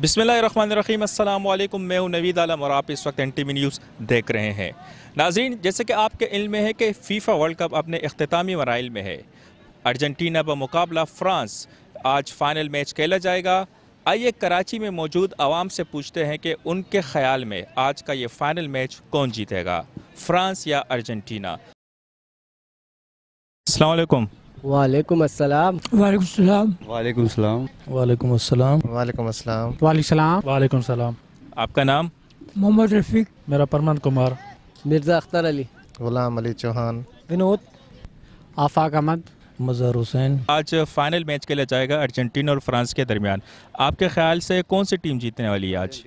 बिसमीम अल्लाम मैं हूं नवीद आलम और आप इस वक्त एन टी वी न्यूज़ देख रहे हैं नाजीन जैसे कि आपके इल्म में है कि फ़ीफ़ा वर्ल्ड कप अपने अख्तामी मराइल में है अर्जेंटीना मुकाबला फ़्रांस आज फ़ाइनल मैच खेला जाएगा आइए कराची में मौजूद आवाम से पूछते हैं कि उनके ख्याल में आज का ये फ़ाइनल मैच कौन जीतेगा फ़्रांस या अर्जेंटीना अलकुम वालेकुम अस्सलाम वालेकुम सलाम वालेकुम सलाम वालेकुम अस्सलाम वालेकुम अस्सलाम वालेकुम सलाम वालेकुम सलाम आपका नाम मोहम्मद रफीक मेरा परमान कुमार मिर्ज़ा अख्तर अली गुलाम अली चौहान विनोद आफाक अहमद मज़हर हुसैन आज फाइनल मैच खेला जाएगा अर्जेंटीना और फ्रांस के दरमियान आपके ख्याल से कौन सी टीम जीतने वाली है आज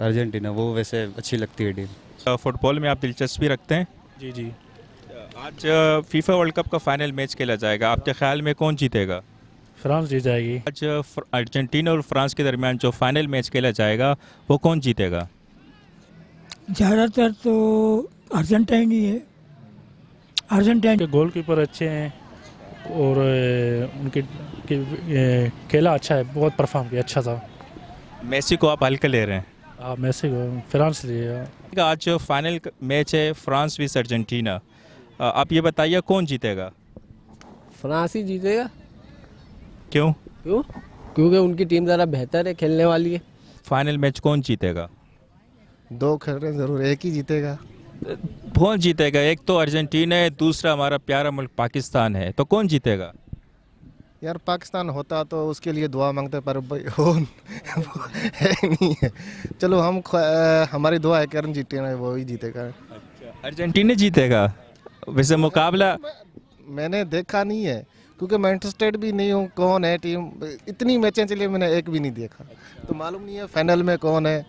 अर्जेंटीना वो वैसे अच्छी लगती है टीम फुटबॉल में आप दिलचस्पी रखते हैं जी जी आज फीफा वर्ल्ड कप का फाइनल मैच खेला जाएगा आपके ख्याल में कौन जीतेगा फ्रांस जीत जाएगी आज अर्जेंटीना और फ्रांस के दरमियान जो फाइनल मैच खेला जाएगा वो कौन जीतेगा ज़्यादातर तो अर्जेंटाइन ही है अर्जेंटाइन के गोल कीपर अच्छे हैं और उनके खेला अच्छा है बहुत परफॉर्म किया अच्छा था मेसी को आप हल्के ले रहे हैं आप हाँ, मेसी को फ्रांस लिए आज जो फाइनल मैच है फ्रांस विस अर्जेंटीना आप ये बताइए कौन जीतेगा फ्रांस ही जीतेगा क्यों क्यों क्योंकि उनकी टीम ज़रा बेहतर है खेलने वाली है फाइनल मैच कौन जीतेगा दो खेल रहे ज़रूर एक ही जीतेगा कौन जीतेगा एक तो अर्जेंटीना है दूसरा हमारा प्यारा मुल्क पाकिस्तान है तो कौन जीतेगा यार पाकिस्तान होता तो उसके लिए दुआ मांगते पर हो है नहीं है चलो हम आ, हमारी दुआ है कि अर्जेंटीना वो ही जीतेगा अच्छा अर्जेंटीना जीतेगा वैसे मुकाबला मैंने देखा नहीं है क्योंकि मैं इंटरेस्टेड भी नहीं हूँ कौन है टीम इतनी मैचें चलिए मैंने एक भी नहीं देखा तो मालूम नहीं है फाइनल में कौन है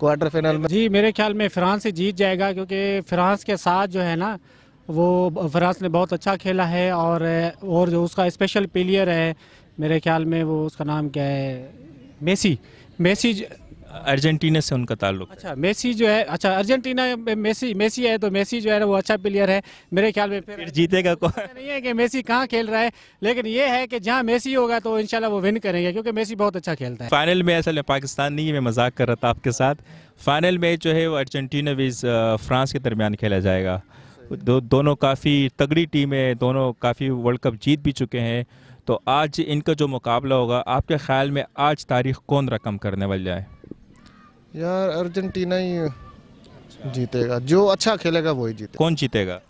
क्वार्टर फाइनल में जी मेरे ख्याल में फ्रांस ही जीत जाएगा क्योंकि फ्रांस के साथ जो है ना वो फ्रांस ने बहुत अच्छा खेला है और और जो उसका स्पेशल प्लेयर है मेरे ख्याल में वो उसका नाम क्या है मेसी मेसी ज... अर्जेंटीना से उनका ताल्लुक अच्छा मेसी जो है अच्छा अर्जेंटीना में मेसी मेसी है तो मेसी जो है वो अच्छा प्लेयर है मेरे ख्याल में फिर जीतेगा कौन नहीं है कि मेसी कहाँ खेल रहा है लेकिन ये है कि जहाँ मेसी होगा तो इनशाला वो विन करेंगे क्योंकि मेसी बहुत अच्छा खेलता है फाइनल में असल में पाकिस्तान नहीं मैं मजाक कर रहा था आपके साथ फाइनल में जो है वो अर्जेंटीना विज फ्रांस के दरमियान खेला जाएगा दो, दोनों काफ़ी तगड़ी टीम है दोनों काफ़ी वर्ल्ड कप जीत भी चुके हैं तो आज इनका जो मुकाबला होगा आपके ख्याल में आज तारीख कौन रकम करने वाली जाए यार अर्जेंटीना ही जीतेगा जो अच्छा खेलेगा वही जीतेगा कौन जीतेगा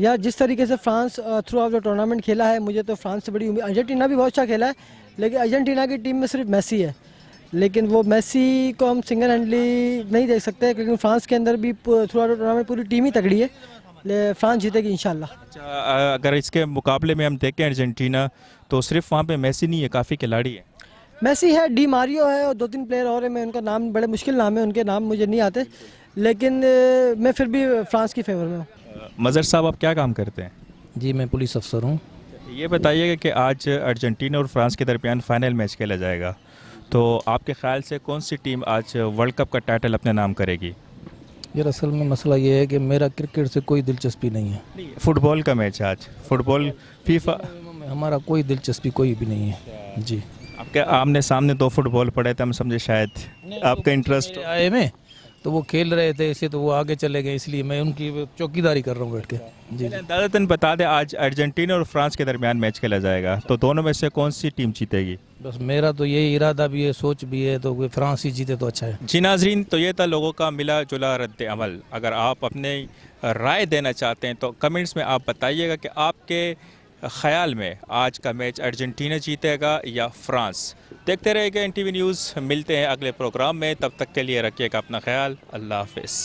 यार जिस तरीके से France throughout the tournament खेला है मुझे तो फ्रांस से बड़ी उम्मीद अर्जेंटीना भी बहुत अच्छा खेला है लेकिन अर्जेंटीना की टीम में सिर्फ मेसी है लेकिन वो मेसी को हम सिंगल हैंडली नहीं देख सकते क्योंकि फ्रांस के अंदर भी थ्रू आउट द टूर्नामेंट पूरी टीम ही तगड़ी है फ्रांस जीतेगी इन अच्छा अगर इसके मुकाबले में हम देखें अर्जेंटीना तो सिर्फ वहाँ पे मेसी नहीं है काफ़ी खिलाड़ी है मैसी है डी मारियो है और दो तीन प्लेयर और हैं मैं उनका नाम बड़े मुश्किल नाम है उनके नाम मुझे नहीं आते लेकिन मैं फिर भी फ्रांस की फेवर में हूँ मज़र साहब आप क्या काम करते हैं जी मैं पुलिस अफसर हूँ ये बताइएगा कि आज अर्जेंटीना और फ्रांस के दरमियान फ़ाइनल मैच खेला जाएगा तो आपके ख्याल से कौन सी टीम आज वर्ल्ड कप का टाइटल अपने नाम करेगी यार असल में मसला ये है कि मेरा क्रिकेट से कोई दिलचस्पी नहीं है फुटबॉल का मैच आज फुटबॉल फीफा हमारा कोई दिलचस्पी कोई भी नहीं है जी आपके आमने सामने दो फुटबॉल पड़े थे हम समझे शायद तो आपका इंटरेस्ट आए में तो वो खेल रहे थे इसे तो वो आगे चले गए इसलिए मैं उनकी चौकीदारी कर रहा हूँ बैठ के जी दादा तन बता दें आज अर्जेंटीना और फ्रांस के दरमियान मैच खेला जाएगा तो दोनों में से कौन सी टीम जीतेगी बस मेरा तो यही इरादा भी है सोच भी है तो फ्रांस ही जीते तो अच्छा है जी नाजरीन तो ये था लोगों का मिला जुला रद्द अमल अगर आप अपने राय देना चाहते हैं तो कमेंट्स में आप बताइएगा कि आपके ख्याल में आज का मैच अर्जेंटीना जीतेगा या फ्रांस देखते रहेगा एन टी न्यूज़ मिलते हैं अगले प्रोग्राम में तब तक के लिए रखिएगा अपना ख्याल अल्लाह हाफिज़